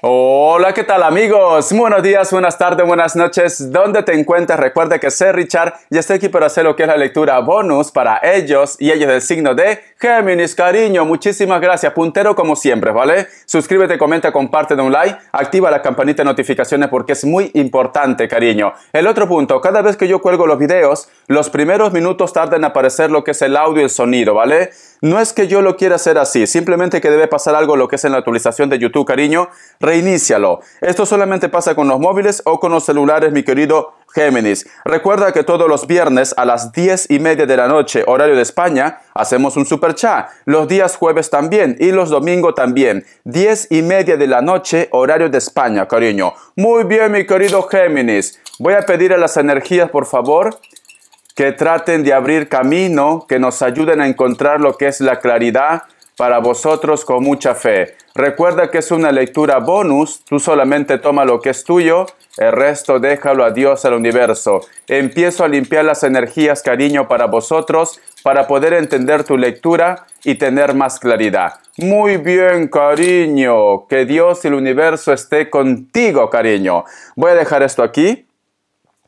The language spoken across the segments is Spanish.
Hola, ¿qué tal amigos? Buenos días, buenas tardes, buenas noches. ¿Dónde te encuentras? Recuerda que soy Richard y estoy aquí para hacer lo que es la lectura bonus para ellos y ellos del signo de Géminis, cariño. Muchísimas gracias. Puntero como siempre, ¿vale? Suscríbete, comenta, comparte, de un like, activa la campanita de notificaciones porque es muy importante, cariño. El otro punto, cada vez que yo cuelgo los videos, los primeros minutos tardan en aparecer lo que es el audio y el sonido, ¿vale? No es que yo lo quiera hacer así, simplemente que debe pasar algo lo que es en la actualización de YouTube, cariño reinícialo. Esto solamente pasa con los móviles o con los celulares, mi querido Géminis. Recuerda que todos los viernes a las 10 y media de la noche, horario de España, hacemos un super chat. Los días jueves también y los domingos también. 10 y media de la noche, horario de España, cariño. Muy bien, mi querido Géminis. Voy a pedir a las energías, por favor, que traten de abrir camino, que nos ayuden a encontrar lo que es la claridad para vosotros con mucha fe. Recuerda que es una lectura bonus, tú solamente toma lo que es tuyo, el resto déjalo a Dios, al universo. Empiezo a limpiar las energías, cariño, para vosotros, para poder entender tu lectura y tener más claridad. Muy bien, cariño, que Dios y el universo esté contigo, cariño. Voy a dejar esto aquí,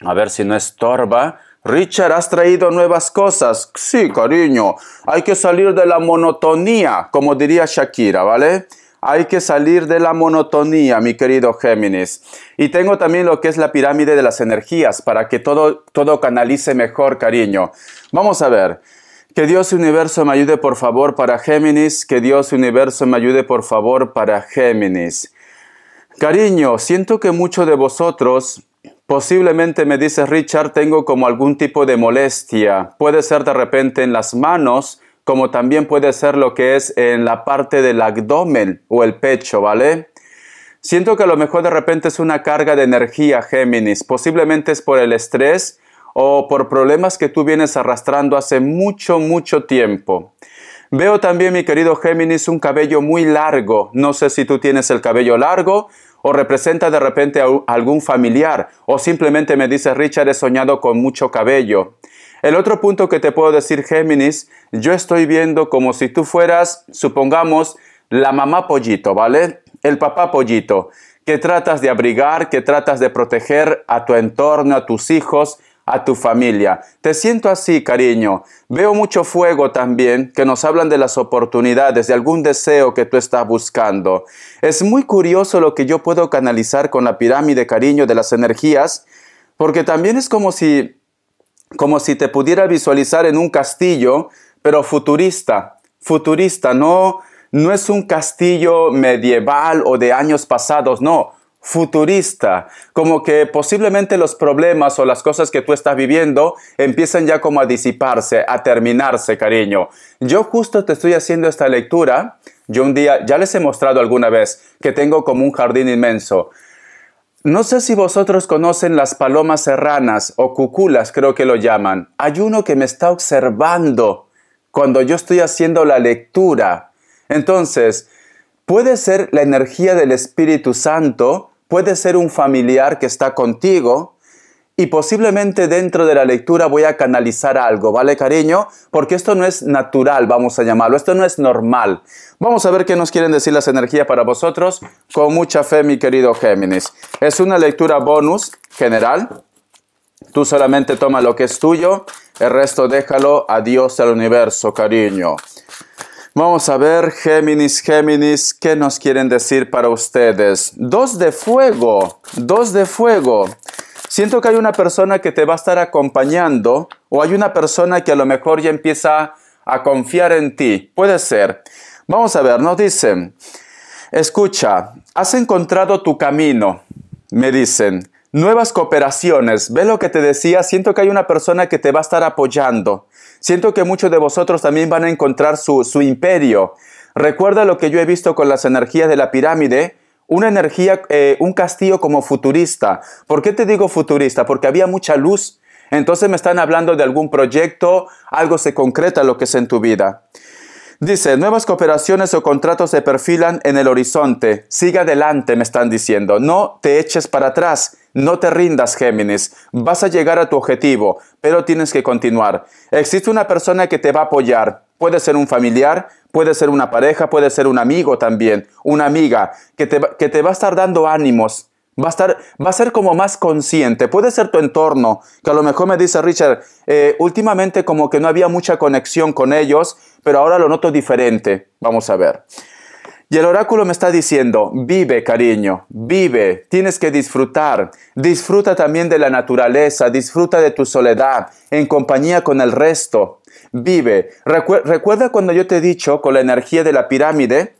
a ver si no estorba. Richard, has traído nuevas cosas. Sí, cariño, hay que salir de la monotonía, como diría Shakira, ¿vale? Hay que salir de la monotonía, mi querido Géminis. Y tengo también lo que es la pirámide de las energías para que todo, todo canalice mejor, cariño. Vamos a ver. Que Dios Universo me ayude por favor para Géminis. Que Dios Universo me ayude por favor para Géminis. Cariño, siento que muchos de vosotros, posiblemente me dices Richard, tengo como algún tipo de molestia. Puede ser de repente en las manos como también puede ser lo que es en la parte del abdomen o el pecho, ¿vale? Siento que a lo mejor de repente es una carga de energía, Géminis, posiblemente es por el estrés o por problemas que tú vienes arrastrando hace mucho, mucho tiempo. Veo también, mi querido Géminis, un cabello muy largo. No sé si tú tienes el cabello largo o representa de repente a algún familiar o simplemente me dice Richard, he soñado con mucho cabello. El otro punto que te puedo decir, Géminis, yo estoy viendo como si tú fueras, supongamos, la mamá pollito, ¿vale? El papá pollito, que tratas de abrigar, que tratas de proteger a tu entorno, a tus hijos, a tu familia. Te siento así, cariño. Veo mucho fuego también que nos hablan de las oportunidades, de algún deseo que tú estás buscando. Es muy curioso lo que yo puedo canalizar con la pirámide, cariño, de las energías, porque también es como si como si te pudiera visualizar en un castillo, pero futurista, futurista, no, no es un castillo medieval o de años pasados, no, futurista, como que posiblemente los problemas o las cosas que tú estás viviendo empiezan ya como a disiparse, a terminarse, cariño. Yo justo te estoy haciendo esta lectura, yo un día ya les he mostrado alguna vez que tengo como un jardín inmenso. No sé si vosotros conocen las palomas serranas o cuculas, creo que lo llaman. Hay uno que me está observando cuando yo estoy haciendo la lectura. Entonces, puede ser la energía del Espíritu Santo, puede ser un familiar que está contigo, y posiblemente dentro de la lectura voy a canalizar algo, ¿vale cariño? Porque esto no es natural, vamos a llamarlo, esto no es normal. Vamos a ver qué nos quieren decir las energías para vosotros con mucha fe, mi querido Géminis. Es una lectura bonus general. Tú solamente toma lo que es tuyo, el resto déjalo a Dios, al universo, cariño. Vamos a ver, Géminis, Géminis, ¿qué nos quieren decir para ustedes? Dos de fuego, dos de fuego. Siento que hay una persona que te va a estar acompañando o hay una persona que a lo mejor ya empieza a confiar en ti. Puede ser. Vamos a ver, nos dicen, escucha, has encontrado tu camino, me dicen, nuevas cooperaciones, ve lo que te decía, siento que hay una persona que te va a estar apoyando, siento que muchos de vosotros también van a encontrar su, su imperio. Recuerda lo que yo he visto con las energías de la pirámide, una energía, eh, un castillo como futurista. ¿Por qué te digo futurista? Porque había mucha luz. Entonces me están hablando de algún proyecto, algo se concreta lo que es en tu vida. Dice, nuevas cooperaciones o contratos se perfilan en el horizonte. Sigue adelante, me están diciendo. No te eches para atrás. No te rindas, Géminis. Vas a llegar a tu objetivo, pero tienes que continuar. Existe una persona que te va a apoyar. Puede ser un familiar, Puede ser una pareja, puede ser un amigo también, una amiga, que te, va a estar dando ánimos, va a, estar, va a ser como más consciente. Puede ser tu entorno, que a lo mejor me dice Richard, eh, últimamente como que no había mucha conexión con ellos, pero ahora lo noto diferente. Vamos a ver. Y el oráculo me está diciendo, vive cariño, vive, tienes que disfrutar, disfruta también de la naturaleza, disfruta de tu soledad en compañía con el resto, vive. recuerda cuando yo te he dicho con la energía de la pirámide,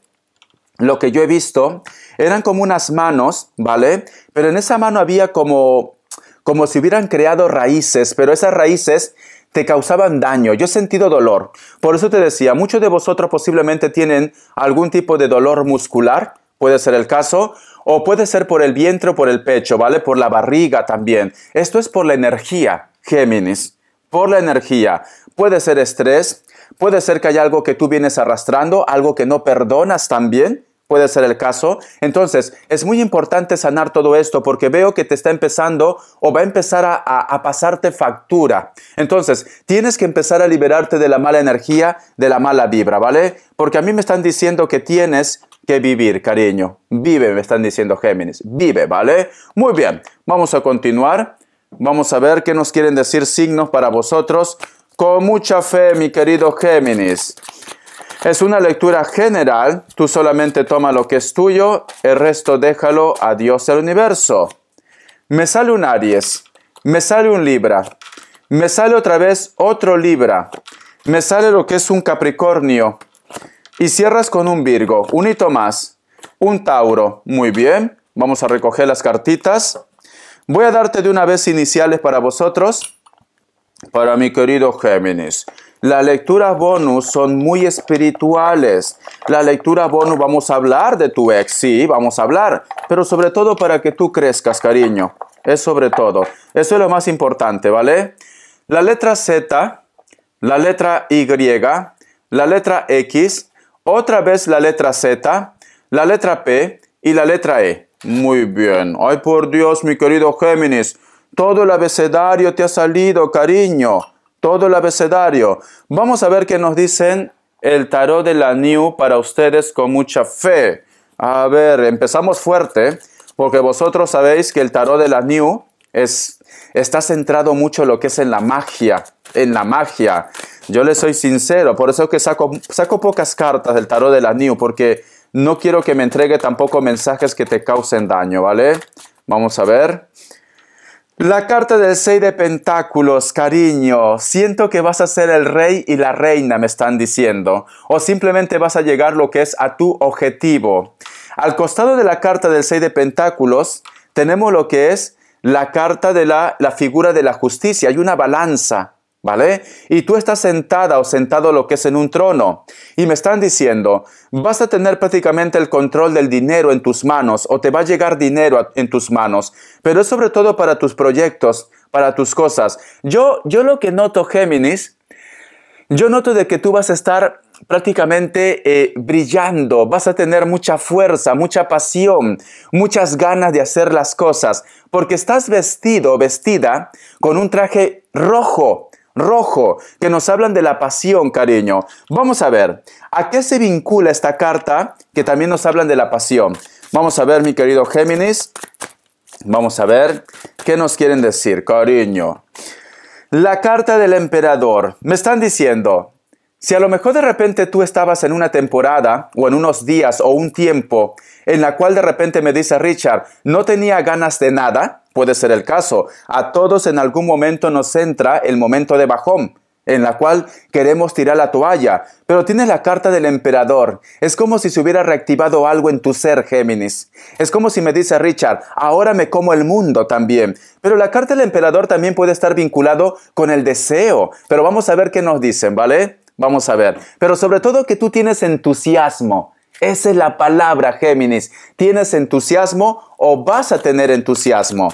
lo que yo he visto, eran como unas manos, ¿vale? Pero en esa mano había como, como si hubieran creado raíces, pero esas raíces te causaban daño. Yo he sentido dolor. Por eso te decía, muchos de vosotros posiblemente tienen algún tipo de dolor muscular, puede ser el caso, o puede ser por el vientre o por el pecho, ¿vale? Por la barriga también. Esto es por la energía, Géminis. Por la energía. Puede ser estrés, puede ser que haya algo que tú vienes arrastrando, algo que no perdonas también, puede ser el caso. Entonces, es muy importante sanar todo esto porque veo que te está empezando o va a empezar a, pasarte factura. Entonces, tienes que empezar a liberarte de la mala energía, de la mala vibra, ¿vale? Porque a mí me están diciendo que tienes que vivir, cariño. Vive, me están diciendo Géminis. Vive, ¿vale? Muy bien, vamos a continuar. Vamos a ver qué nos quieren decir signos para vosotros con mucha fe, mi querido Géminis. Es una lectura general, tú solamente toma lo que es tuyo, el resto déjalo a Dios del universo. Me sale un Aries, me sale un Libra, me sale otra vez otro Libra, me sale lo que es un Capricornio y cierras con un Virgo, un hito más, un Tauro. Muy bien, vamos a recoger las cartitas. Voy a darte de una vez iniciales para vosotros para mi querido Géminis. Las lecturas bonus son muy espirituales. La lectura bonus vamos a hablar de tu ex, sí, vamos a hablar, pero sobre todo para que tú crezcas, cariño. Es sobre todo. Eso es lo más importante, ¿vale? La letra Z, la letra Y, la letra X, otra vez la letra Z, la letra P y la letra E. Muy bien. Ay, por Dios, mi querido Géminis. Todo el abecedario te ha salido, cariño. Todo el abecedario. Vamos a ver qué nos dicen el tarot de la New para ustedes con mucha fe. A ver, empezamos fuerte, porque vosotros sabéis que el tarot de la New es, está centrado mucho en lo que es en la magia, en la magia. Yo les soy sincero, por eso es que saco, saco pocas cartas del tarot de la New, porque no quiero que me entregue tampoco mensajes que te causen daño, ¿vale? Vamos a ver. La carta del 6 de Pentáculos, cariño, siento que vas a ser el rey y la reina, me están diciendo, o simplemente vas a llegar lo que es a tu objetivo. Al costado de la carta del 6 de Pentáculos tenemos lo que es la carta de la, la figura de la justicia, hay una balanza, ¿Vale? Y tú estás sentada o sentado lo que es en un trono y me están diciendo, vas a tener prácticamente el control del dinero en tus manos o te va a llegar dinero en tus manos, pero es sobre todo para tus proyectos, para tus cosas. Yo, lo que noto, Géminis, yo noto de que tú vas a estar prácticamente eh, brillando, vas a tener mucha fuerza, mucha pasión, muchas ganas de hacer las cosas, porque estás vestido, vestida con un traje rojo, rojo, que nos hablan de la pasión, cariño. Vamos a ver, ¿a qué se vincula esta carta que también nos hablan de la pasión? Vamos a ver, mi querido Géminis. Vamos a ver qué nos quieren decir, cariño. La carta del emperador. Me están diciendo, si a lo mejor de repente tú estabas en una temporada o en unos días o un tiempo en la cual de repente me dice Richard, no tenía ganas de nada, Puede ser el caso. A todos en algún momento nos entra el momento de bajón en la cual queremos tirar la toalla, pero tienes la carta del emperador. Es como si se hubiera reactivado algo en tu ser, Géminis. Es como si me dice Richard, ahora me como el mundo también. Pero la carta del emperador también puede estar vinculado con el deseo. Pero vamos a ver qué nos dicen, ¿vale? Vamos a ver. Pero sobre todo que tú tienes entusiasmo. Esa es la palabra, Géminis. ¿Tienes entusiasmo o vas a tener entusiasmo?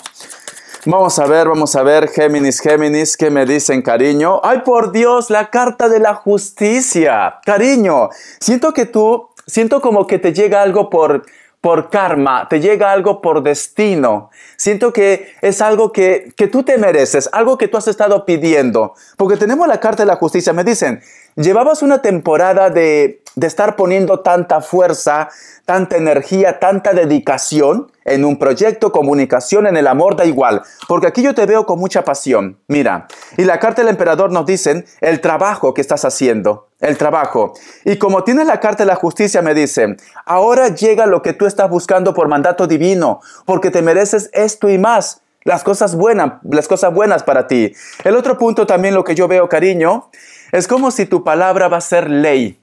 Vamos a ver, vamos a ver, Géminis, Géminis, ¿qué me dicen, cariño? Ay, por Dios, la carta de la justicia. Cariño, siento que tú, siento como que te llega algo por, por karma, te llega algo por destino. Siento que es algo que, que tú te mereces, algo que tú has estado pidiendo. Porque tenemos la carta de la justicia, me dicen, llevabas una temporada de, estar poniendo tanta fuerza, tanta energía, tanta dedicación en un proyecto, comunicación, en el amor, da igual, porque aquí yo te veo con mucha pasión. Mira, y la carta del emperador nos dicen el trabajo que estás haciendo, el trabajo. Y como tienes la carta de la justicia, me dicen, ahora llega lo que tú estás buscando por mandato divino, porque te mereces esto y más. Las cosas buenas, las cosas buenas para ti. El otro punto también lo que yo veo, cariño, es como si tu palabra va a ser ley.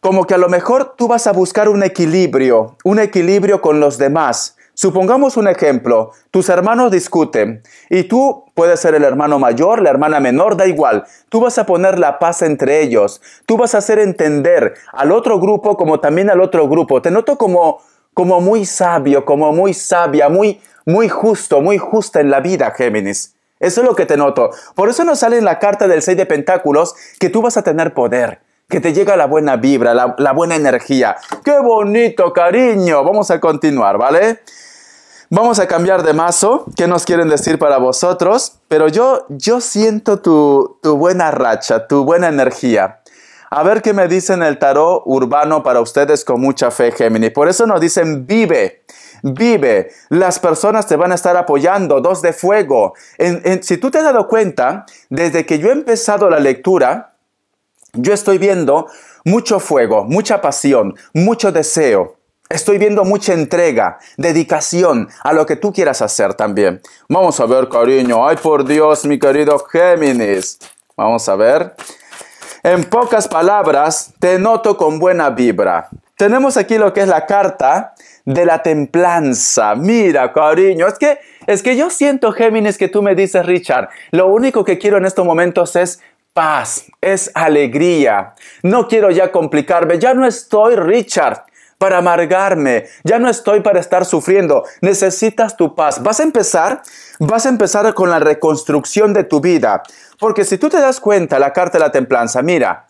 Como que a lo mejor tú vas a buscar un equilibrio, un equilibrio con los demás. Supongamos un ejemplo, tus hermanos discuten y tú puedes ser el hermano mayor, la hermana menor, da igual, tú vas a poner la paz entre ellos, tú vas a hacer entender al otro grupo como también al otro grupo. Te noto como, como muy sabio, como muy sabia, muy, muy justo, muy justa en la vida, Géminis. Eso es lo que te noto. Por eso nos sale en la carta del 6 de Pentáculos que tú vas a tener poder, que te llega la buena vibra, la, buena energía. ¡Qué bonito, cariño! Vamos a continuar, ¿vale? Vamos a cambiar de mazo. ¿Qué nos quieren decir para vosotros? Pero yo, yo siento tu, buena racha, tu buena energía. A ver qué me dicen el tarot urbano para ustedes con mucha fe, Géminis. Por eso nos dicen vive vive, las personas te van a estar apoyando, dos de fuego. si tú te has dado cuenta, desde que yo he empezado la lectura, yo estoy viendo mucho fuego, mucha pasión, mucho deseo. Estoy viendo mucha entrega, dedicación a lo que tú quieras hacer también. Vamos a ver, cariño. Ay, por Dios, mi querido Géminis. Vamos a ver. En pocas palabras, te noto con buena vibra tenemos aquí lo que es la carta de la templanza. Mira, cariño, es que, es que yo siento, Géminis, que tú me dices, Richard, lo único que quiero en estos momentos es paz, es alegría. No quiero ya complicarme, ya no estoy, Richard para amargarme, ya no estoy para estar sufriendo, necesitas tu paz. Vas a empezar, vas a empezar con la reconstrucción de tu vida, porque si tú te das cuenta la carta de la templanza, mira,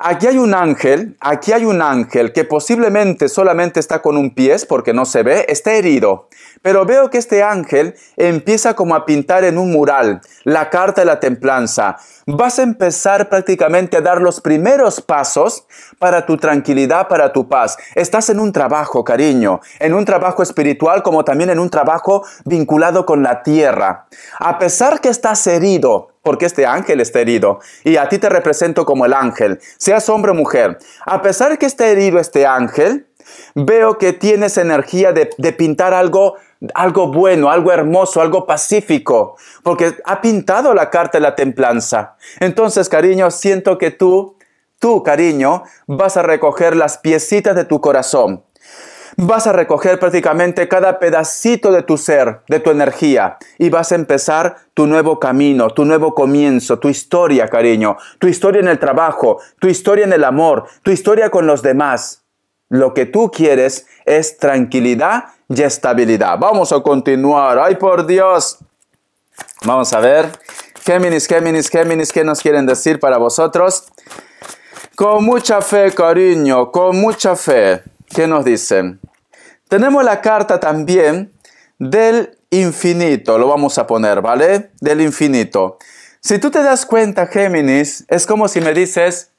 Aquí hay un ángel, aquí hay un ángel que posiblemente solamente está con un pie porque no se ve, está herido. Pero veo que este ángel empieza como a pintar en un mural la carta de la templanza. Vas a empezar prácticamente a dar los primeros pasos para tu tranquilidad, para tu paz. Estás en un trabajo, cariño, en un trabajo espiritual como también en un trabajo vinculado con la tierra. A pesar que estás herido, porque este ángel está herido y a ti te represento como el ángel, seas hombre o mujer. A pesar que está herido este ángel, veo que tienes energía de, de pintar algo algo bueno, algo hermoso, algo pacífico, porque ha pintado la carta de la templanza. Entonces, cariño, siento que tú, tú, cariño, vas a recoger las piecitas de tu corazón vas a recoger prácticamente cada pedacito de tu ser, de tu energía, y vas a empezar tu nuevo camino, tu nuevo comienzo, tu historia, cariño, tu historia en el trabajo, tu historia en el amor, tu historia con los demás. Lo que tú quieres es tranquilidad y estabilidad. Vamos a continuar. ¡Ay, por Dios! Vamos a ver. Géminis, Géminis, Géminis, ¿qué nos quieren decir para vosotros? Con mucha fe, cariño, con mucha fe. ¿Qué nos dicen? Tenemos la carta también del infinito, lo vamos a poner, ¿vale? Del infinito. Si tú te das cuenta, Géminis, es como si me dices,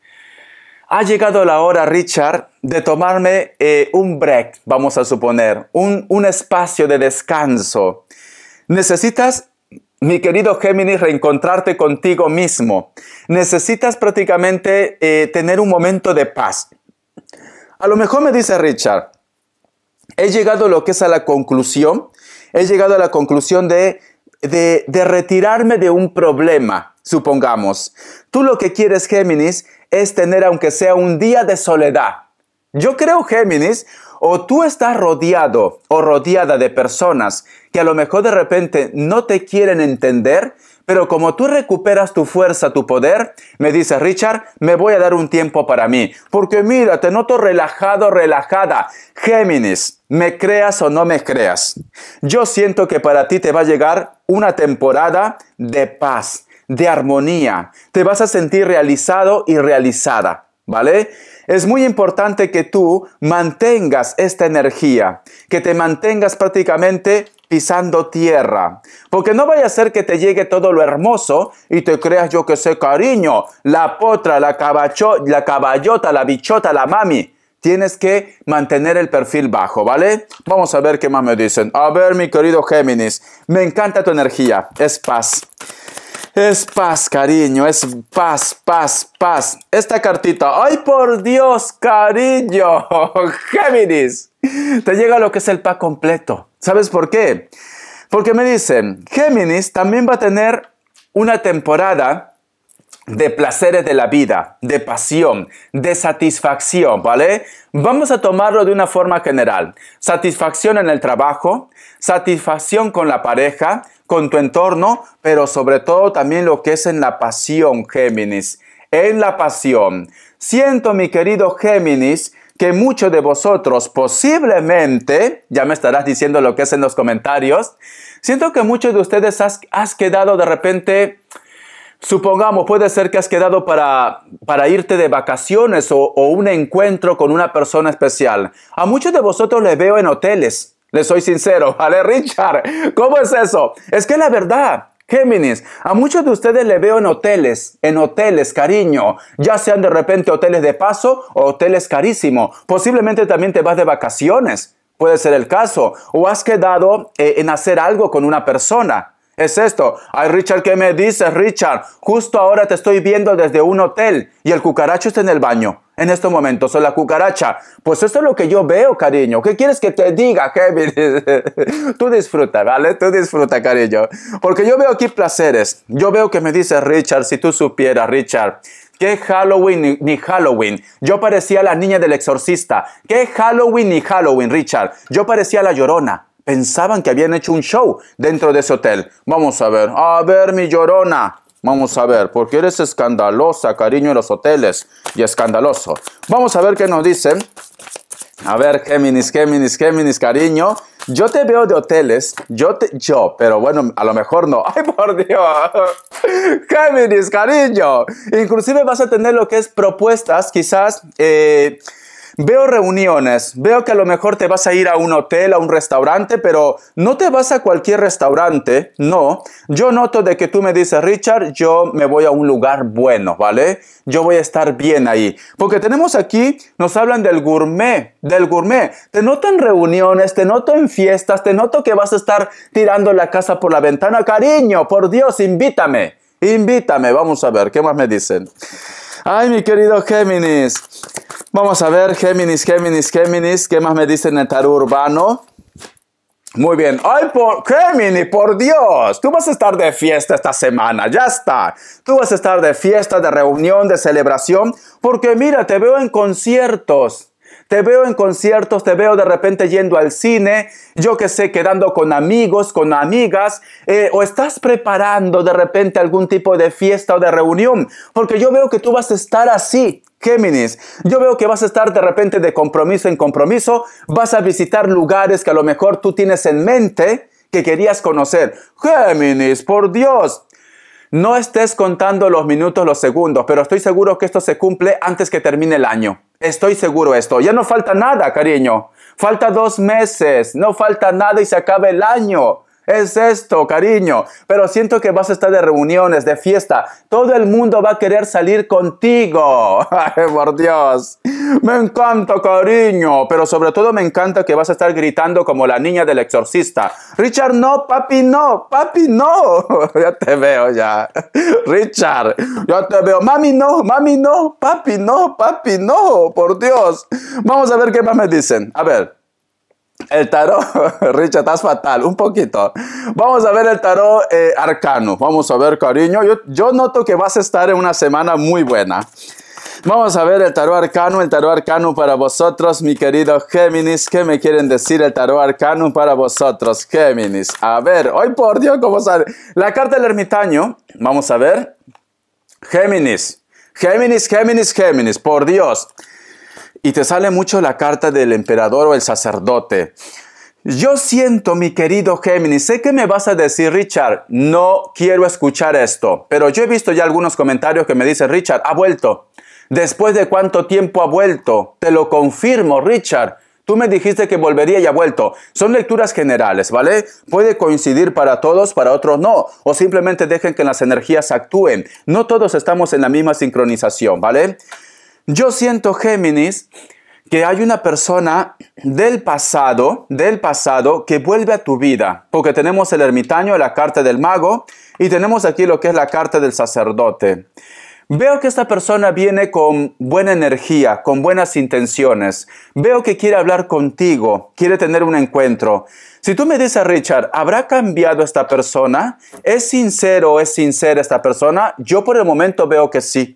ha llegado la hora, Richard, de tomarme eh, un break, vamos a suponer, un, espacio de descanso. Necesitas, mi querido Géminis, reencontrarte contigo mismo. Necesitas prácticamente eh, tener un momento de paz. A lo mejor me dice Richard, he llegado a lo que es a la conclusión, he llegado a la conclusión de, de, de retirarme de un problema, supongamos. Tú lo que quieres, Géminis, es tener aunque sea un día de soledad. Yo creo, Géminis, o tú estás rodeado o rodeada de personas que a lo mejor de repente no te quieren entender, pero como tú recuperas tu fuerza, tu poder, me dice Richard, me voy a dar un tiempo para mí. Porque mira, te noto relajado, relajada. Géminis, me creas o no me creas. Yo siento que para ti te va a llegar una temporada de paz, de armonía. Te vas a sentir realizado y realizada. ¿Vale? Es muy importante que tú mantengas esta energía, que te mantengas prácticamente pisando tierra, porque no vaya a ser que te llegue todo lo hermoso y te creas yo que sé cariño, la potra, la, la caballota, la bichota, la mami. Tienes que mantener el perfil bajo, ¿vale? Vamos a ver qué más me dicen. A ver, mi querido Géminis, me encanta tu energía, es paz. Es paz, cariño, es paz, paz, paz. Esta cartita, ay por Dios, cariño, Géminis. Te llega lo que es el pa completo. ¿Sabes por qué? Porque me dicen, Géminis también va a tener una temporada de placeres de la vida, de pasión, de satisfacción, ¿vale? Vamos a tomarlo de una forma general. Satisfacción en el trabajo, satisfacción con la pareja, con tu entorno, pero sobre todo también lo que es en la pasión, Géminis. En la pasión. Siento, mi querido Géminis, que muchos de vosotros posiblemente, ya me estarás diciendo lo que es en los comentarios, siento que muchos de ustedes has, quedado de repente, supongamos, puede ser que has quedado para, para irte de vacaciones o, o un encuentro con una persona especial. A muchos de vosotros les veo en hoteles, le soy sincero, ¿vale, Richard? ¿Cómo es eso? Es que la verdad, Géminis, a muchos de ustedes le veo en hoteles, en hoteles, cariño, ya sean de repente hoteles de paso o hoteles carísimos. Posiblemente también te vas de vacaciones, puede ser el caso, o has quedado eh, en hacer algo con una persona. Es esto. Ay, Richard, ¿qué me dices, Richard? Justo ahora te estoy viendo desde un hotel y el cucaracho está en el baño en estos momentos, o la cucaracha. Pues esto es lo que yo veo, cariño. ¿Qué quieres que te diga, Kevin? Tú disfruta, ¿vale? Tú disfruta, cariño. Porque yo veo aquí placeres. Yo veo que me dice Richard, si tú supieras, Richard. ¿Qué Halloween ni Halloween? Yo parecía la niña del exorcista. ¿Qué Halloween ni Halloween, Richard? Yo parecía la llorona pensaban que habían hecho un show dentro de ese hotel. Vamos a ver, a ver mi llorona. Vamos a ver, porque eres escandalosa, cariño, en los hoteles. Y escandaloso. Vamos a ver qué nos dicen. A ver, Géminis, Géminis, Géminis, cariño. Yo te veo de hoteles, yo te, yo, pero bueno, a lo mejor no. Ay, por Dios. Géminis, cariño. Inclusive vas a tener lo que es propuestas, quizás, eh, Veo reuniones, veo que a lo mejor te vas a ir a un hotel, a un restaurante, pero no te vas a cualquier restaurante, no. Yo noto de que tú me dices, Richard, yo me voy a un lugar bueno, ¿vale? Yo voy a estar bien ahí. Porque tenemos aquí, nos hablan del gourmet, del gourmet. Te noto en reuniones, te noto en fiestas, te noto que vas a estar tirando la casa por la ventana. Cariño, por Dios, invítame. Invítame, vamos a ver, ¿qué más me dicen? Ay, mi querido Géminis. Vamos a ver, Géminis, Géminis, Géminis. ¿Qué más me dicen en el tarot urbano? Muy bien. Ay, por por Dios. Tú vas a estar de fiesta esta semana. Ya está. Tú vas a estar de fiesta, de reunión, de celebración. Porque mira, te veo en conciertos. Te veo en conciertos, te veo de repente yendo al cine, yo que sé, quedando con amigos, con amigas, eh, o estás preparando de repente algún tipo de fiesta o de reunión, porque yo veo que tú vas a estar así, Géminis, yo veo que vas a estar de repente de compromiso en compromiso, vas a visitar lugares que a lo mejor tú tienes en mente que querías conocer. Géminis, por Dios. No estés contando los minutos, los segundos, pero estoy seguro que esto se cumple antes que termine el año. Estoy seguro esto. Ya no falta nada, cariño. Falta dos meses. No falta nada y se acaba el año es esto, cariño. Pero siento que vas a estar de reuniones, de fiesta. Todo el mundo va a querer salir contigo. Ay, por Dios. Me encanta, cariño. Pero sobre todo me encanta que vas a estar gritando como la niña del exorcista. Richard, no, papi, no, papi, no. ya te veo ya. Richard, ya te veo. Mami, no, mami, no, papi, no, papi, no. Por Dios. Vamos a ver qué más me dicen. A ver. El tarot, Richard, estás fatal, un poquito. Vamos a ver el tarot eh, arcano. Vamos a ver, cariño. Yo, yo noto que vas a estar en una semana muy buena. Vamos a ver el tarot arcano, el tarot arcano para vosotros, mi querido Géminis. ¿Qué me quieren decir el tarot arcano para vosotros, Géminis? A ver, hoy por Dios, ¿cómo sale? La carta del ermitaño, vamos a ver. Géminis, Géminis, Géminis, Géminis, por Dios y te sale mucho la carta del emperador o el sacerdote. Yo siento, mi querido Géminis, sé que me vas a decir, Richard, no quiero escuchar esto, pero yo he visto ya algunos comentarios que me dicen, Richard, ha vuelto. ¿Después de cuánto tiempo ha vuelto? Te lo confirmo, Richard. Tú me dijiste que volvería y ha vuelto. Son lecturas generales, ¿vale? Puede coincidir para todos, para otros no. O simplemente dejen que las energías actúen. No todos estamos en la misma sincronización, ¿vale? Yo siento, Géminis, que hay una persona del pasado, del pasado, que vuelve a tu vida, porque tenemos el ermitaño, la carta del mago, y tenemos aquí lo que es la carta del sacerdote. Veo que esta persona viene con buena energía, con buenas intenciones. Veo que quiere hablar contigo, quiere tener un encuentro. Si tú me dices, Richard, ¿habrá cambiado esta persona? ¿Es sincero o es sincera esta persona? Yo por el momento veo que sí.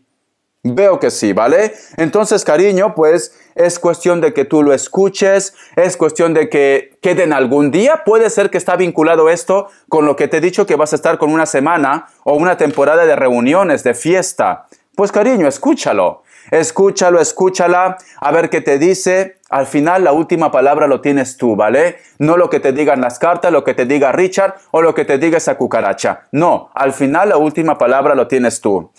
Veo que sí, ¿vale? Entonces, cariño, pues es cuestión de que tú lo escuches, es cuestión de que queden algún día. Puede ser que está vinculado esto con lo que te he dicho que vas a estar con una semana o una temporada de reuniones, de fiesta. Pues cariño, escúchalo, escúchalo, escúchala, a ver qué te dice. Al final la última palabra lo tienes tú, ¿vale? No lo que te digan las cartas, lo que te diga Richard o lo que te diga esa cucaracha. No, al final la última palabra lo tienes tú.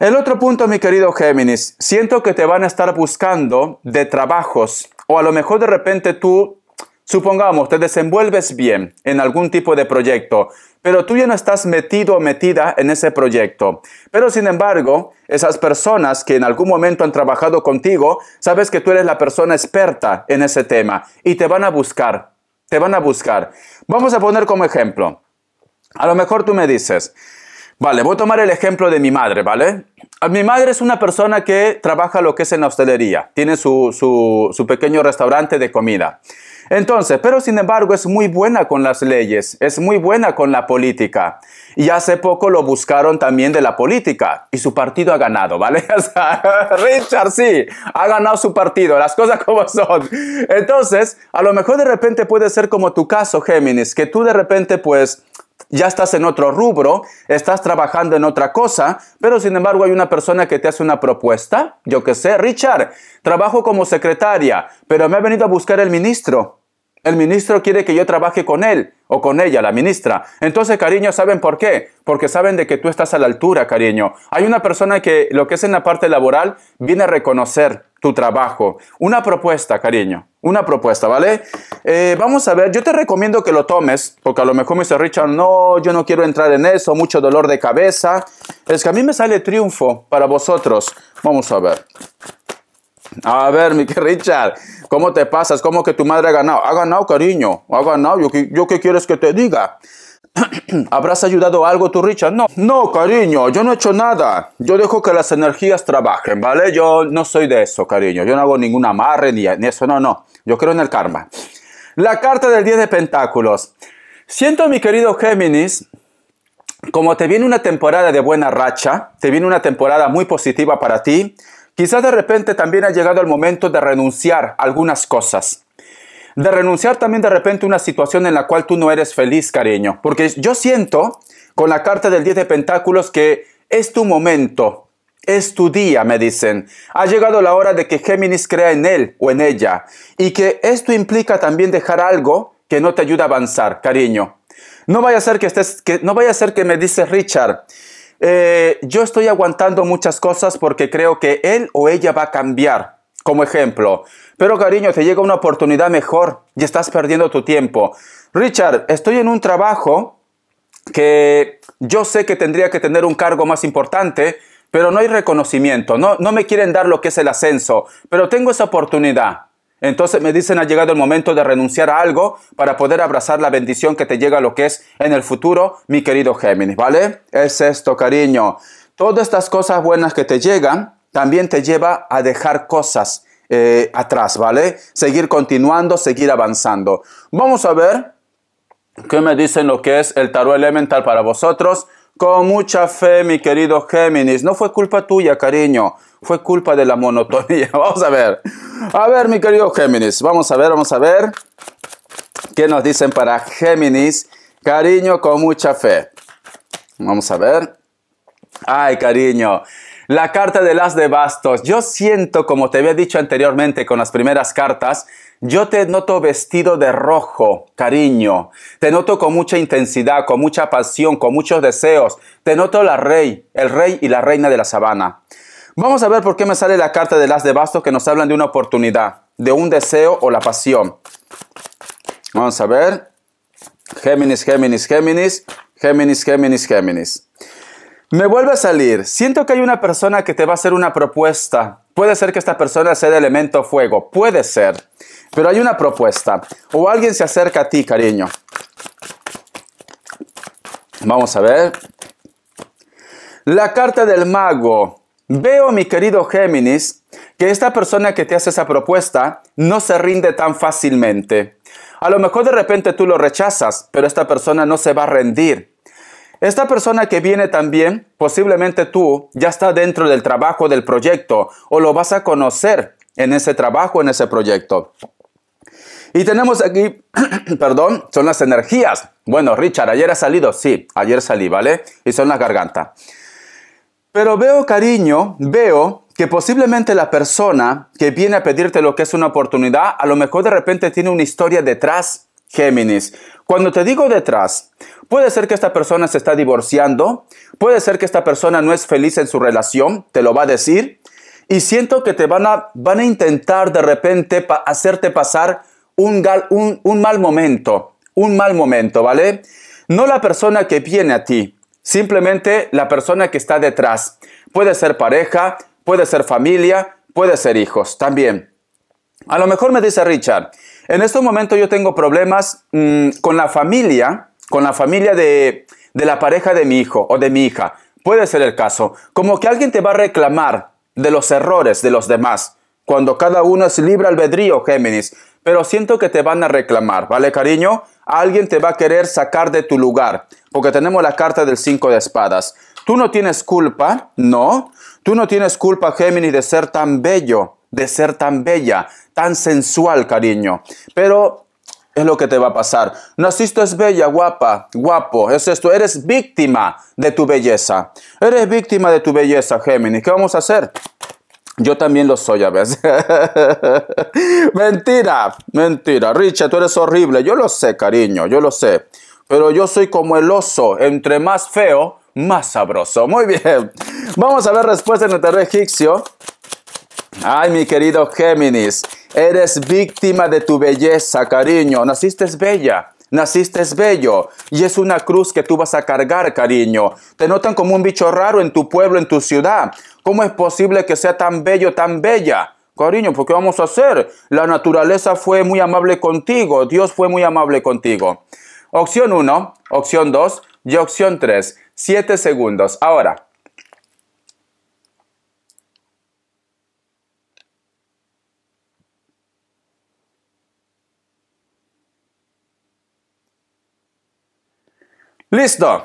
El otro punto, mi querido Géminis, siento que te van a estar buscando de trabajos o a lo mejor de repente tú, supongamos, te desenvuelves bien en algún tipo de proyecto, pero tú ya no estás metido o metida en ese proyecto. Pero sin embargo, esas personas que en algún momento han trabajado contigo, sabes que tú eres la persona experta en ese tema y te van a buscar, te van a buscar. Vamos a poner como ejemplo, a lo mejor tú me dices, Vale, voy a tomar el ejemplo de mi madre, ¿vale? Ah, mi madre es una persona que trabaja lo que es en la hostelería, tiene su, pequeño restaurante de comida. Entonces, pero sin embargo es muy buena con las leyes, es muy buena con la política. Y hace poco lo buscaron también de la política y su partido ha ganado, ¿vale? O sea, Richard sí, ha ganado su partido, las cosas como son. Entonces, a lo mejor de repente puede ser como tu caso, Géminis, que tú de repente pues ya estás en otro rubro, estás trabajando en otra cosa, pero sin embargo hay una persona que te hace una propuesta, yo qué sé, Richard, trabajo como secretaria, pero me ha venido a buscar el ministro. El ministro quiere que yo trabaje con él o con ella, la ministra. Entonces, cariño, ¿saben por qué? Porque saben de que tú estás a la altura, cariño. Hay una persona que lo que es en la parte laboral viene a reconocer, tu trabajo. Una propuesta, cariño. Una propuesta, ¿vale? Eh, vamos a ver, yo te recomiendo que lo tomes, porque a lo mejor me dice Richard, no, yo no quiero entrar en eso, mucho dolor de cabeza. Es que a mí me sale triunfo para vosotros. Vamos a ver. A ver, mi Richard, ¿cómo te pasas? ¿Cómo que tu madre ha ganado? Ha ganado, cariño, ha ganado. ¿Yo, yo qué quieres que te diga? ¿Habrás ayudado algo tú, Richard? No. No, cariño, yo no he hecho nada. Yo dejo que las energías trabajen, ¿vale? Yo no soy de eso, cariño. Yo no hago ningún amarre ni, ni eso, no, no. Yo creo en el karma. La carta del 10 de pentáculos. Siento, mi querido Géminis, como te viene una temporada de buena racha, te viene una temporada muy positiva para ti, quizás de repente también ha llegado el momento de renunciar a algunas cosas de renunciar también de repente a una situación en la cual tú no eres feliz, cariño. Porque yo siento con la carta del 10 de Pentáculos que es tu momento, es tu día, me dicen. Ha llegado la hora de que Géminis crea en él o en ella. Y que esto implica también dejar algo que no te ayuda a avanzar, cariño. No vaya a ser que estés, que, no vaya a ser que me dice Richard. Eh, yo estoy aguantando muchas cosas porque creo que él o ella va a cambiar. Como ejemplo, pero cariño, te llega una oportunidad mejor y estás perdiendo tu tiempo. Richard, estoy en un trabajo que yo sé que tendría que tener un cargo más importante, pero no hay reconocimiento, no, no me quieren dar lo que es el ascenso, pero tengo esa oportunidad. Entonces me dicen ha llegado el momento de renunciar a algo para poder abrazar la bendición que te llega lo que es en el futuro, mi querido Géminis, ¿vale? Es esto, cariño. Todas estas cosas buenas que te llegan también te lleva a dejar cosas eh, atrás, ¿vale? Seguir continuando, seguir avanzando. Vamos a ver qué me dicen lo que es el tarot elemental para vosotros. Con mucha fe, mi querido Géminis. No fue culpa tuya, cariño. Fue culpa de la monotonía. Vamos a ver. A ver, mi querido Géminis. Vamos a ver, vamos a ver. ¿Qué nos dicen para Géminis? Cariño con mucha fe. Vamos a ver. Ay, cariño. La carta de las de bastos. Yo siento, como te había dicho anteriormente con las primeras cartas, yo te noto vestido de rojo, cariño. Te noto con mucha intensidad, con mucha pasión, con muchos deseos. Te noto la rey, el rey y la reina de la sabana. Vamos a ver por qué me sale la carta de las de bastos que nos hablan de una oportunidad, de un deseo o la pasión. Vamos a ver. Géminis, Géminis, Géminis, Géminis, Géminis, Géminis. Me vuelve a salir. Siento que hay una persona que te va a hacer una propuesta. Puede ser que esta persona sea de elemento fuego. Puede ser. Pero hay una propuesta. O alguien se acerca a ti, cariño. Vamos a ver. La carta del mago. Veo, mi querido Géminis, que esta persona que te hace esa propuesta no se rinde tan fácilmente. A lo mejor de repente tú lo rechazas, pero esta persona no se va a rendir esta persona que viene también, posiblemente tú, ya está dentro del trabajo del proyecto o lo vas a conocer en ese trabajo, en ese proyecto. Y tenemos aquí, perdón, son las energías. Bueno, Richard, ayer ha salido, sí, ayer salí, ¿vale? Y son las garganta Pero veo cariño, veo que posiblemente la persona que viene a pedirte lo que es una oportunidad, a lo mejor de repente tiene una historia detrás, Géminis. Cuando te digo detrás, Puede ser que esta persona se está divorciando, puede ser que esta persona no es feliz en su relación, te lo va a decir, y siento que te van a, van a intentar de repente hacerte pasar un, un, mal momento, un mal momento, ¿vale? No la persona que viene a ti, simplemente la persona que está detrás. Puede ser pareja, puede ser familia, puede ser hijos también. A lo mejor me dice Richard, en este momento yo tengo problemas mm, con la familia, con la familia de, de la pareja de mi hijo o de mi hija. Puede ser el caso. Como que alguien te va a reclamar de los errores de los demás, cuando cada uno es libre albedrío, Géminis. Pero siento que te van a reclamar, ¿vale, cariño? Alguien te va a querer sacar de tu lugar, porque tenemos la carta del cinco de espadas. Tú no tienes culpa, no. Tú no tienes culpa, Géminis, de ser tan bello, de ser tan bella, tan sensual, cariño. Pero es lo que te va a pasar. Naciste es bella, guapa, guapo. Es esto, eres víctima de tu belleza. Eres víctima de tu belleza, Géminis. ¿Qué vamos a hacer? Yo también lo soy a veces. mentira, mentira. Richa, tú eres horrible. Yo lo sé, cariño, yo lo sé. Pero yo soy como el oso. Entre más feo, más sabroso. Muy bien. Vamos a ver respuesta en el terreno egipcio. Ay, mi querido Géminis. Eres víctima de tu belleza, cariño. Naciste bella. Naciste bello y es una cruz que tú vas a cargar, cariño. Te notan como un bicho raro en tu pueblo, en tu ciudad. ¿Cómo es posible que sea tan bello, tan bella? Cariño, ¿por qué vamos a hacer? La naturaleza fue muy amable contigo, Dios fue muy amable contigo. Opción 1, opción 2 y opción 3. 7 segundos. Ahora, Listo.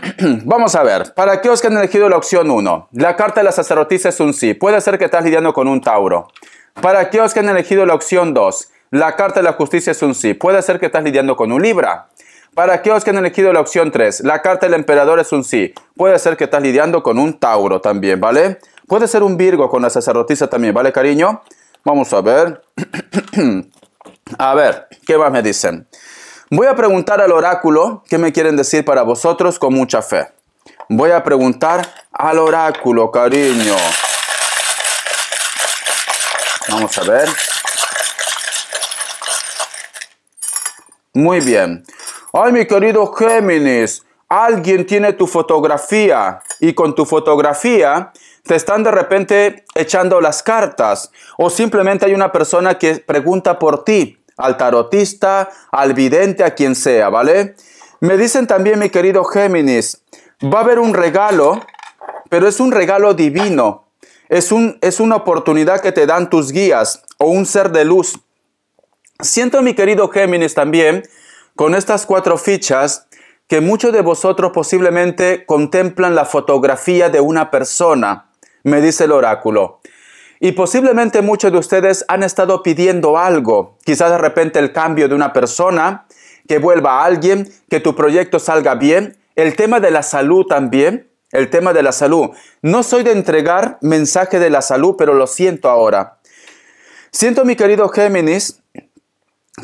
Vamos a ver, ¿para aquellos que han elegido la opción 1? La carta de la sacerdotisa es un sí, puede ser que estás lidiando con un Tauro. Para aquellos que han elegido la opción 2, la carta de la justicia es un sí, puede ser que estás lidiando con un Libra. Para aquellos que han elegido la opción 3, la carta del emperador es un sí, puede ser que estás lidiando con un Tauro también, ¿vale? Puede ser un Virgo con la sacerdotisa también, ¿vale, cariño? Vamos a ver. a ver, ¿qué más me dicen? Voy a preguntar al oráculo qué me quieren decir para vosotros con mucha fe. Voy a preguntar al oráculo, cariño. Vamos a ver. Muy bien. Ay, mi querido Géminis, alguien tiene tu fotografía y con tu fotografía te están de repente echando las cartas o simplemente hay una persona que pregunta por ti al tarotista, al vidente, a quien sea, ¿vale? Me dicen también, mi querido Géminis, va a haber un regalo, pero es un regalo divino. Es, un, es una oportunidad que te dan tus guías o un ser de luz. Siento, mi querido Géminis, también, con estas cuatro fichas, que muchos de vosotros posiblemente contemplan la fotografía de una persona, me dice el oráculo. Y posiblemente muchos de ustedes han estado pidiendo algo, quizás de repente el cambio de una persona, que vuelva alguien, que tu proyecto salga bien, el tema de la salud también, el tema de la salud. No soy de entregar mensaje de la salud, pero lo siento ahora. Siento, mi querido Géminis,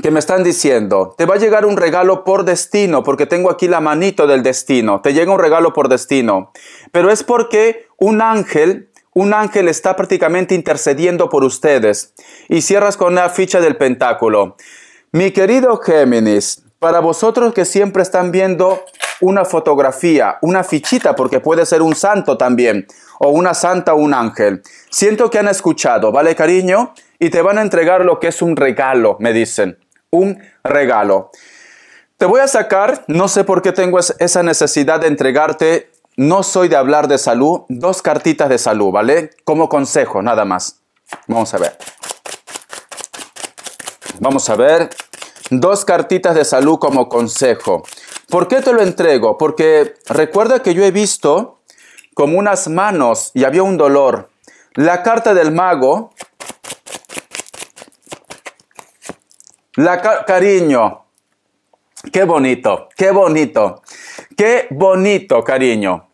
que me están diciendo, te va a llegar un regalo por destino, porque tengo aquí la manito del destino, te llega un regalo por destino, pero es porque un ángel un ángel está prácticamente intercediendo por ustedes. Y cierras con la ficha del pentáculo. Mi querido Géminis, para vosotros que siempre están viendo una fotografía, una fichita, porque puede ser un santo también, o una santa o un ángel. Siento que han escuchado, ¿vale, cariño? Y te van a entregar lo que es un regalo, me dicen. Un regalo. Te voy a sacar, no sé por qué tengo esa necesidad de entregarte no soy de hablar de salud, dos cartitas de salud, ¿vale? Como consejo, nada más. Vamos a ver. Vamos a ver. Dos cartitas de salud como consejo. ¿Por qué te lo entrego? Porque recuerda que yo he visto como unas manos y había un dolor. La carta del mago. La cariño. Qué bonito, qué bonito. Qué bonito, cariño.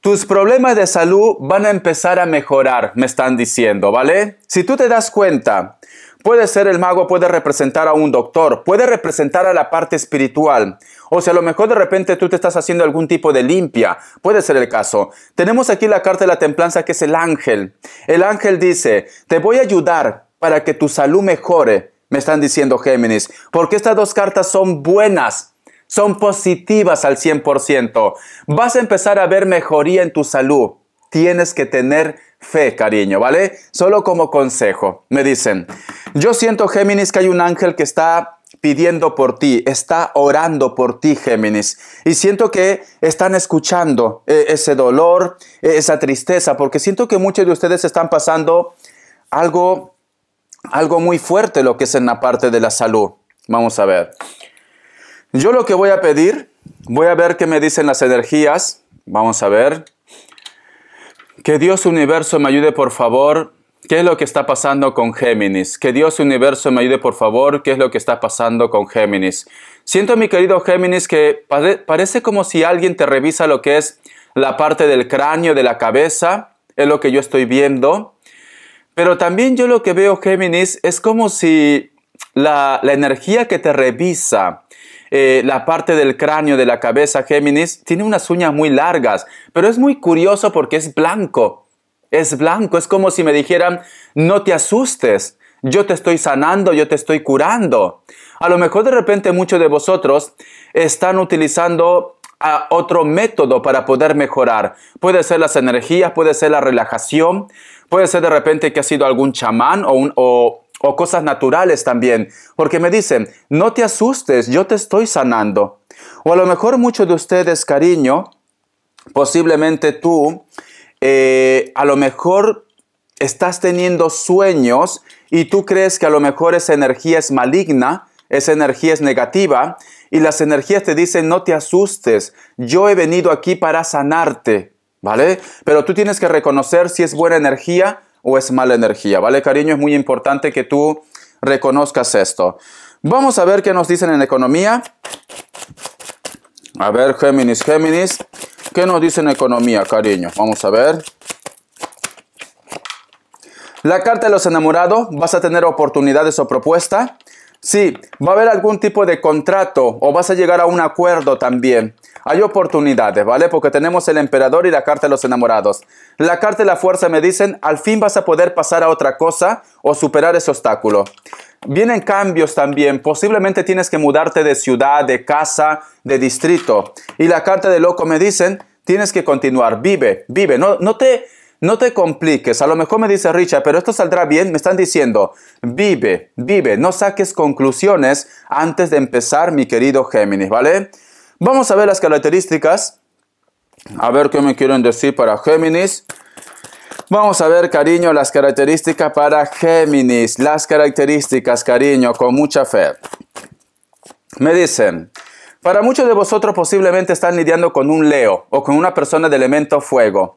Tus problemas de salud van a empezar a mejorar, me están diciendo, ¿vale? Si tú te das cuenta, puede ser el mago, puede representar a un doctor, puede representar a la parte espiritual. O sea, a lo mejor de repente tú te estás haciendo algún tipo de limpia, puede ser el caso. Tenemos aquí la carta de la templanza que es el ángel. El ángel dice, te voy a ayudar para que tu salud mejore, me están diciendo Géminis, porque estas dos cartas son buenas son positivas al 100%. Vas a empezar a ver mejoría en tu salud. Tienes que tener fe, cariño, ¿vale? Solo como consejo. Me dicen, yo siento, Géminis, que hay un ángel que está pidiendo por ti, está orando por ti, Géminis. Y siento que están escuchando eh, ese dolor, eh, esa tristeza, porque siento que muchos de ustedes están pasando algo, algo muy fuerte, lo que es en la parte de la salud. Vamos a ver. Yo lo que voy a pedir, voy a ver qué me dicen las energías. Vamos a ver. Que Dios universo me ayude, por favor. ¿Qué es lo que está pasando con Géminis? Que Dios universo me ayude, por favor. ¿Qué es lo que está pasando con Géminis? Siento, mi querido Géminis, que parece como si alguien te revisa lo que es la parte del cráneo, de la cabeza. Es lo que yo estoy viendo. Pero también yo lo que veo, Géminis, es como si la energía que te revisa, eh, la parte del cráneo de la cabeza Géminis, tiene unas uñas muy largas, pero es muy curioso porque es blanco. Es blanco, es como si me dijeran, no te asustes, yo te estoy sanando, yo te estoy curando. A lo mejor de repente muchos de vosotros están utilizando ah, otro método para poder mejorar. Puede ser las energías, puede ser la relajación, puede ser de repente que ha sido algún chamán o, un, o o cosas naturales también, porque me dicen, no te asustes, yo te estoy sanando. O a lo mejor muchos de ustedes, cariño, posiblemente tú, eh, a lo mejor estás teniendo sueños y tú crees que a lo mejor esa energía es maligna, esa energía es negativa, y las energías te dicen, no te asustes, yo he venido aquí para sanarte, ¿vale? Pero tú tienes que reconocer si es buena energía o es mala energía, ¿vale? Cariño, es muy importante que tú reconozcas esto. Vamos a ver qué nos dicen en economía. A ver, Géminis, Géminis, ¿qué nos dicen en economía, cariño? Vamos a ver. La carta de los enamorados, vas a tener oportunidades o propuesta. Sí, va a haber algún tipo de contrato o vas a llegar a un acuerdo también. Hay oportunidades, ¿vale? Porque tenemos el emperador y la carta de los enamorados. La carta de la fuerza me dicen, al fin vas a poder pasar a otra cosa o superar ese obstáculo. Vienen cambios también, posiblemente tienes que mudarte de ciudad, de casa, de distrito. Y la carta de loco me dicen, tienes que continuar, vive, vive, no, no te... No te compliques, a lo mejor me dice Richard, pero esto saldrá bien, me están diciendo, vive, vive, no saques conclusiones antes de empezar, mi querido Géminis, ¿vale? Vamos a ver las características. A ver qué me quieren decir para Géminis. Vamos a ver, cariño, las características para Géminis. Las características, cariño, con mucha fe. Me dicen, para muchos de vosotros posiblemente están lidiando con un Leo o con una persona de elemento fuego.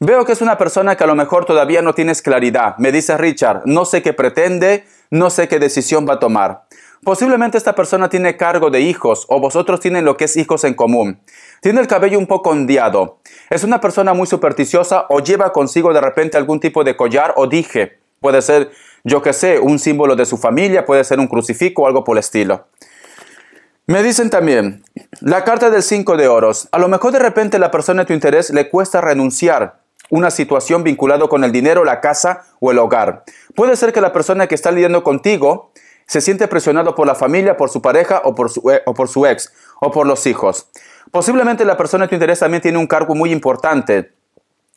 Veo que es una persona que a lo mejor todavía no tienes claridad. Me dice Richard, no sé qué pretende, no sé qué decisión va a tomar. Posiblemente esta persona tiene cargo de hijos o vosotros tienen lo que es hijos en común. Tiene el cabello un poco ondeado. Es una persona muy supersticiosa o lleva consigo de repente algún tipo de collar o dije. Puede ser, yo que sé, un símbolo de su familia, puede ser un crucifijo o algo por el estilo. Me dicen también, la carta del 5 de oros. A lo mejor de repente la persona de tu interés le cuesta renunciar, una situación vinculada con el dinero, la casa o el hogar. Puede ser que la persona que está lidiando contigo se siente presionado por la familia, por su pareja o por su, eh, o por su ex o por los hijos. Posiblemente la persona de tu interés también tiene un cargo muy importante,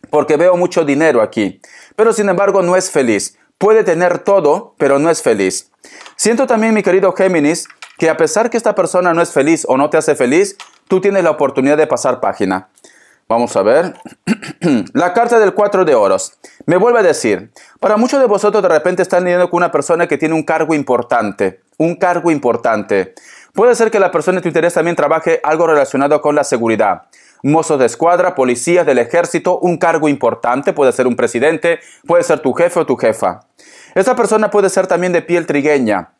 porque veo mucho dinero aquí, pero sin embargo no es feliz. Puede tener todo, pero no es feliz. Siento también, mi querido Géminis, que a pesar que esta persona no es feliz o no te hace feliz, tú tienes la oportunidad de pasar página. Vamos a ver. la carta del cuatro de oros. Me vuelve a decir, para muchos de vosotros de repente están lidiando con una persona que tiene un cargo importante, un cargo importante. Puede ser que la persona de tu interés también trabaje algo relacionado con la seguridad. Mozo de escuadra, policías del ejército, un cargo importante, puede ser un presidente, puede ser tu jefe o tu jefa. Esta persona puede ser también de piel trigueña.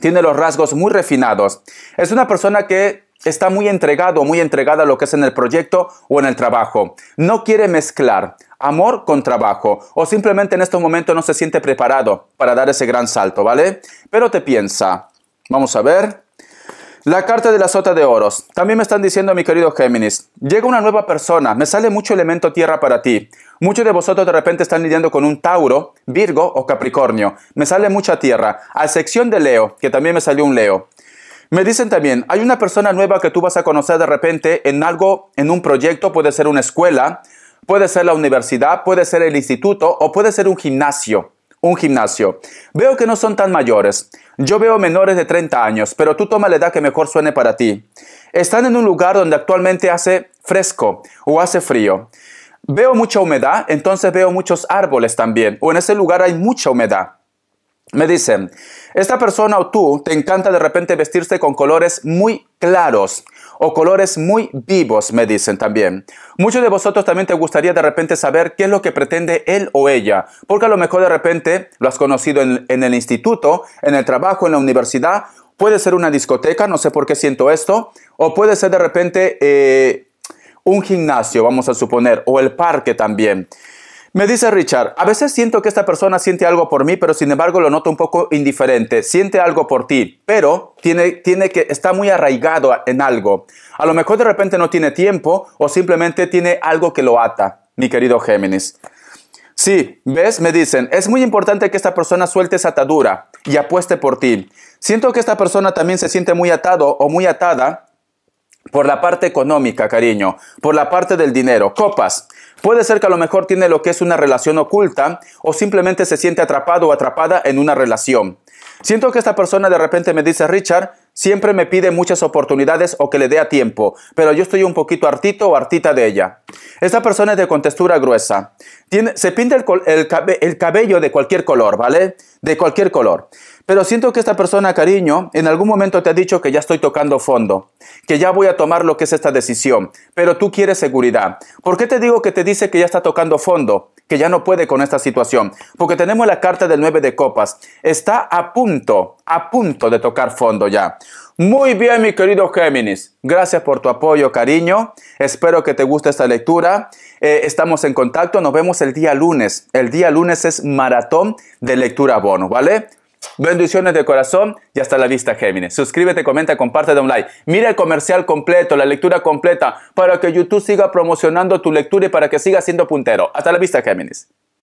Tiene los rasgos muy refinados. Es una persona que Está muy entregado, muy entregada a lo que es en el proyecto o en el trabajo. No quiere mezclar amor con trabajo o simplemente en estos momentos no se siente preparado para dar ese gran salto, ¿vale? Pero te piensa. Vamos a ver. La carta de la sota de oros. También me están diciendo, mi querido Géminis, llega una nueva persona, me sale mucho elemento tierra para ti. Muchos de vosotros de repente están lidiando con un Tauro, Virgo o Capricornio. Me sale mucha tierra, a sección de Leo, que también me salió un Leo. Me dicen también, hay una persona nueva que tú vas a conocer de repente en algo, en un proyecto, puede ser una escuela, puede ser la universidad, puede ser el instituto o puede ser un gimnasio. Un gimnasio. Veo que no son tan mayores. Yo veo menores de 30 años, pero tú toma la edad que mejor suene para ti. Están en un lugar donde actualmente hace fresco o hace frío. Veo mucha humedad, entonces veo muchos árboles también, o en ese lugar hay mucha humedad. Me dicen, esta persona o tú te encanta de repente vestirse con colores muy claros o colores muy vivos, me dicen también. Muchos de vosotros también te gustaría de repente saber qué es lo que pretende él o ella, porque a lo mejor de repente lo has conocido en, el instituto, en el trabajo, en la universidad, puede ser una discoteca, no sé por qué siento esto, o puede ser de repente eh, un gimnasio, vamos a suponer, o el parque también. Me dice Richard, a veces siento que esta persona siente algo por mí, pero sin embargo lo noto un poco indiferente. Siente algo por ti, pero tiene, tiene que, está muy arraigado en algo. A lo mejor de repente no tiene tiempo o simplemente tiene algo que lo ata, mi querido Géminis. Sí, ves, me dicen, es muy importante que esta persona suelte esa atadura y apueste por ti. Siento que esta persona también se siente muy atado o muy atada por la parte económica, cariño, por la parte del dinero, copas. Puede ser que a lo mejor tiene lo que es una relación oculta o simplemente se siente atrapado o atrapada en una relación. Siento que esta persona de repente me dice, Richard, Siempre me pide muchas oportunidades o que le dé a tiempo, pero yo estoy un poquito hartito o hartita de ella. Esta persona es de contextura gruesa. se pinta el, el, cabello de cualquier color, ¿vale? De cualquier color. Pero siento que esta persona, cariño, en algún momento te ha dicho que ya estoy tocando fondo, que ya voy a tomar lo que es esta decisión, pero tú quieres seguridad. ¿Por qué te digo que te dice que ya está tocando fondo? que ya no puede con esta situación, porque tenemos la carta del 9 de copas. Está a punto, a punto de tocar fondo ya. Muy bien, mi querido Géminis. Gracias por tu apoyo, cariño. Espero que te guste esta lectura. Eh, estamos en contacto. Nos vemos el día lunes. El día lunes es maratón de lectura bono, ¿vale? Bendiciones de corazón y hasta la vista, Géminis. Suscríbete, comenta, comparte, da un like. Mira el comercial completo, la lectura completa, para que YouTube siga promocionando tu lectura y para que siga siendo puntero. Hasta la vista, Géminis.